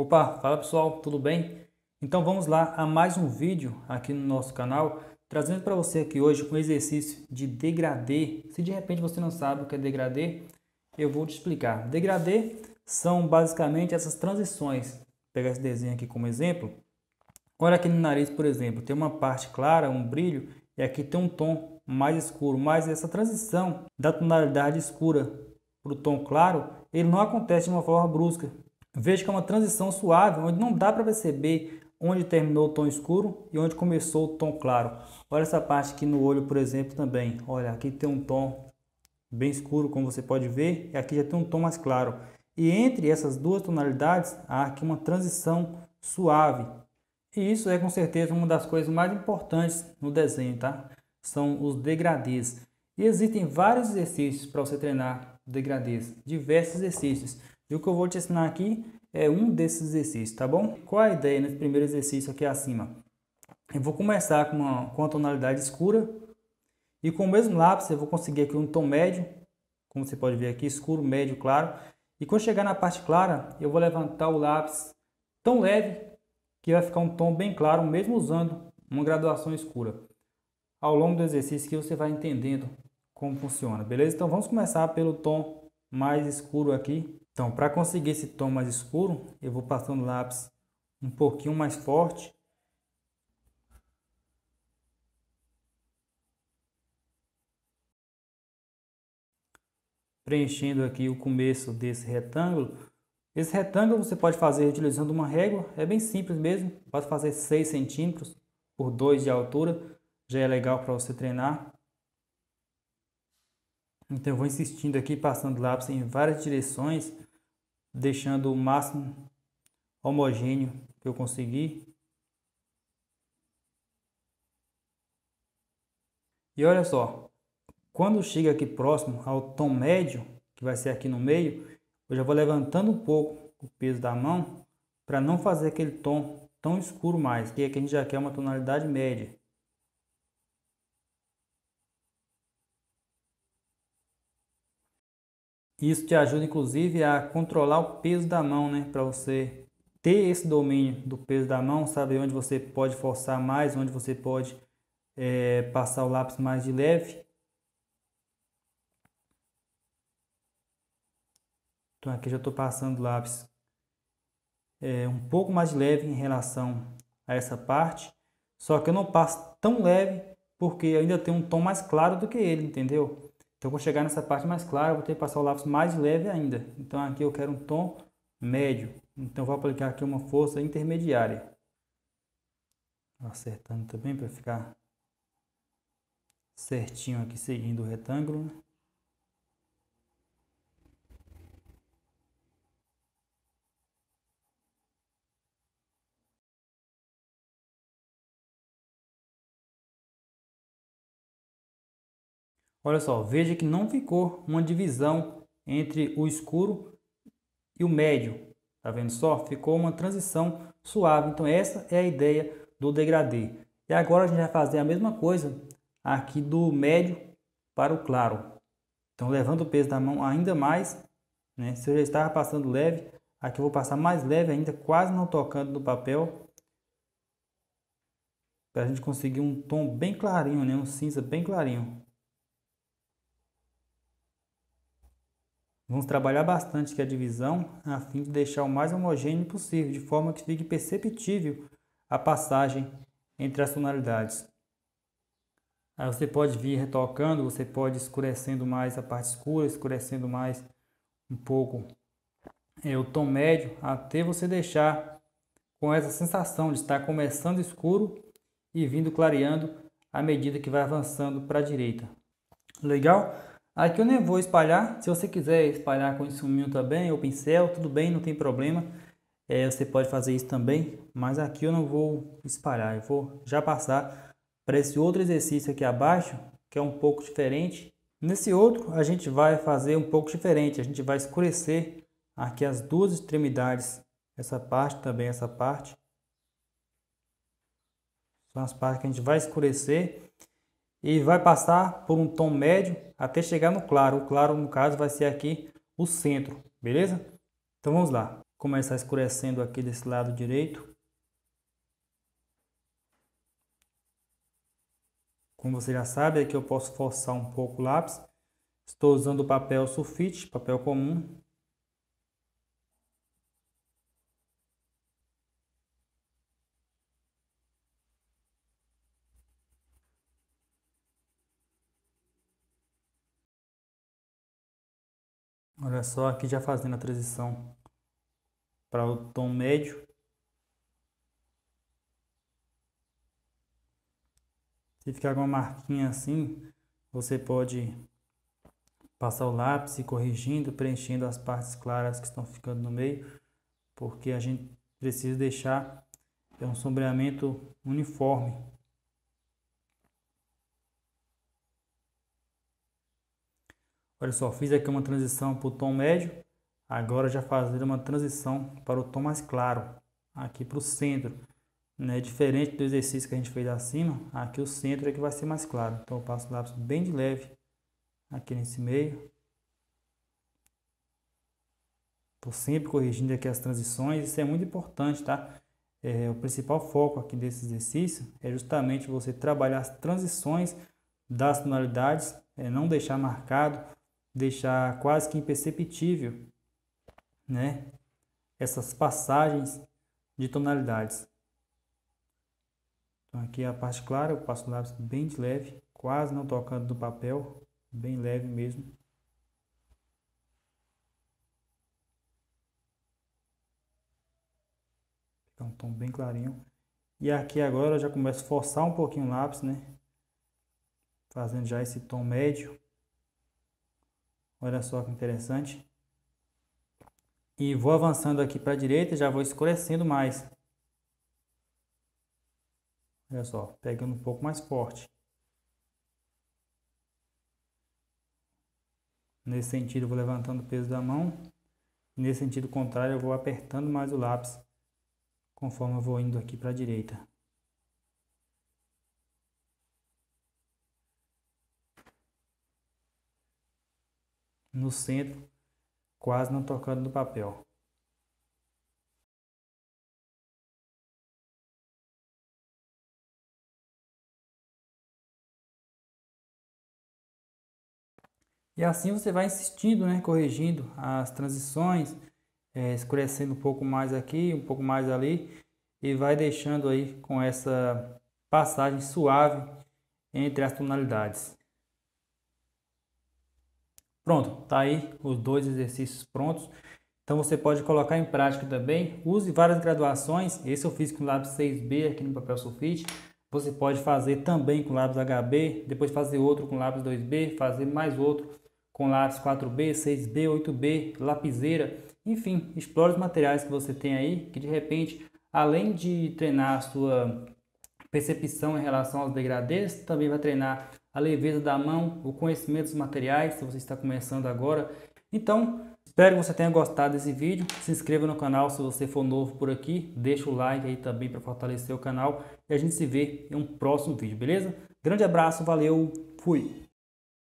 Opa, fala pessoal, tudo bem? Então vamos lá a mais um vídeo aqui no nosso canal, trazendo para você aqui hoje um exercício de degradê. Se de repente você não sabe o que é degradê, eu vou te explicar. Degradê são basicamente essas transições. Vou pegar esse desenho aqui como exemplo. Olha aqui no nariz, por exemplo, tem uma parte clara, um brilho, e aqui tem um tom mais escuro, mas essa transição da tonalidade escura para o tom claro, ele não acontece de uma forma brusca, Veja que é uma transição suave, onde não dá para perceber onde terminou o tom escuro e onde começou o tom claro. Olha essa parte aqui no olho, por exemplo, também. Olha, aqui tem um tom bem escuro, como você pode ver, e aqui já tem um tom mais claro. E entre essas duas tonalidades, há aqui uma transição suave. E isso é com certeza uma das coisas mais importantes no desenho, tá? São os degradês. E existem vários exercícios para você treinar degradês, diversos exercícios. E o que eu vou te ensinar aqui é um desses exercícios, tá bom? Qual a ideia nesse primeiro exercício aqui acima? Eu vou começar com, uma, com a tonalidade escura e com o mesmo lápis eu vou conseguir aqui um tom médio, como você pode ver aqui, escuro, médio, claro. E quando chegar na parte clara, eu vou levantar o lápis tão leve que vai ficar um tom bem claro, mesmo usando uma graduação escura. Ao longo do exercício que você vai entendendo como funciona, beleza? Então vamos começar pelo tom mais escuro aqui, então, para conseguir esse tom mais escuro, eu vou passando o lápis um pouquinho mais forte. Preenchendo aqui o começo desse retângulo, esse retângulo você pode fazer utilizando uma régua, é bem simples mesmo, pode fazer 6 centímetros por 2 de altura, já é legal para você treinar. Então eu vou insistindo aqui, passando lápis em várias direções, deixando o máximo homogêneo que eu conseguir. E olha só, quando chega aqui próximo ao tom médio, que vai ser aqui no meio, eu já vou levantando um pouco o peso da mão para não fazer aquele tom tão escuro mais, que é que a gente já quer uma tonalidade média. Isso te ajuda inclusive a controlar o peso da mão, né? Para você ter esse domínio do peso da mão, saber onde você pode forçar mais, onde você pode é, passar o lápis mais de leve. Então aqui já estou passando o lápis é, um pouco mais leve em relação a essa parte. Só que eu não passo tão leve porque ainda tem um tom mais claro do que ele, entendeu? Então, quando chegar nessa parte mais clara, eu vou ter que passar o lápis mais leve ainda. Então, aqui eu quero um tom médio. Então, vou aplicar aqui uma força intermediária. Acertando também para ficar certinho aqui, seguindo o retângulo. Olha só, veja que não ficou uma divisão entre o escuro e o médio. Tá vendo só? Ficou uma transição suave. Então essa é a ideia do degradê. E agora a gente vai fazer a mesma coisa aqui do médio para o claro. Então levando o peso da mão ainda mais, né? Se eu já estava passando leve, aqui eu vou passar mais leve ainda, quase não tocando no papel. Para a gente conseguir um tom bem clarinho, né? Um cinza bem clarinho. Vamos trabalhar bastante aqui a divisão a fim de deixar o mais homogêneo possível, de forma que fique perceptível a passagem entre as tonalidades. Aí você pode vir retocando, você pode escurecendo mais a parte escura, escurecendo mais um pouco é, o tom médio, até você deixar com essa sensação de estar começando escuro e vindo clareando à medida que vai avançando para a direita. Legal? Aqui eu nem vou espalhar, se você quiser espalhar com insuminho também, ou pincel, tudo bem, não tem problema. É, você pode fazer isso também, mas aqui eu não vou espalhar, eu vou já passar para esse outro exercício aqui abaixo, que é um pouco diferente. Nesse outro, a gente vai fazer um pouco diferente, a gente vai escurecer aqui as duas extremidades, essa parte também, essa parte. São as partes que a gente vai escurecer e vai passar por um tom médio até chegar no claro. O claro, no caso, vai ser aqui o centro, beleza? Então vamos lá. Começar escurecendo aqui desse lado direito. Como você já sabe, aqui eu posso forçar um pouco o lápis. Estou usando o papel sulfite, papel comum, Olha só, aqui já fazendo a transição para o tom médio. Se ficar com uma marquinha assim, você pode passar o lápis e corrigindo, preenchendo as partes claras que estão ficando no meio, porque a gente precisa deixar é um sombreamento uniforme. Olha só, fiz aqui uma transição para o tom médio. Agora já fazer uma transição para o tom mais claro, aqui para o centro. Né? Diferente do exercício que a gente fez acima, aqui o centro é que vai ser mais claro. Então eu passo o lápis bem de leve aqui nesse meio. Estou sempre corrigindo aqui as transições, isso é muito importante, tá? É, o principal foco aqui desse exercício é justamente você trabalhar as transições das tonalidades, é, não deixar marcado deixar quase que imperceptível, né? Essas passagens de tonalidades. Então aqui é a parte clara, eu passo o lápis bem de leve, quase não tocando no papel, bem leve mesmo. Fica um tom bem clarinho. E aqui agora eu já começo a forçar um pouquinho o lápis, né? Fazendo já esse tom médio. Olha só que interessante. E vou avançando aqui para a direita, já vou escurecendo mais. Olha só, pegando um pouco mais forte. Nesse sentido, eu vou levantando o peso da mão. Nesse sentido contrário, eu vou apertando mais o lápis conforme eu vou indo aqui para a direita. no centro, quase não tocando no papel. E assim você vai insistindo, né, corrigindo as transições, é, escurecendo um pouco mais aqui, um pouco mais ali, e vai deixando aí com essa passagem suave entre as tonalidades. Pronto, tá aí os dois exercícios prontos. Então você pode colocar em prática também. Use várias graduações. Esse eu é fiz com lápis 6B aqui no papel sulfite. Você pode fazer também com lápis HB, depois fazer outro com lápis 2B, fazer mais outro com lápis 4B, 6B, 8B, lapiseira. Enfim, explore os materiais que você tem aí, que de repente, além de treinar a sua percepção em relação aos degradês, também vai treinar a leveza da mão, o conhecimento dos materiais, se você está começando agora. Então, espero que você tenha gostado desse vídeo. Se inscreva no canal se você for novo por aqui. Deixa o like aí também para fortalecer o canal. E a gente se vê em um próximo vídeo, beleza? Grande abraço, valeu, fui!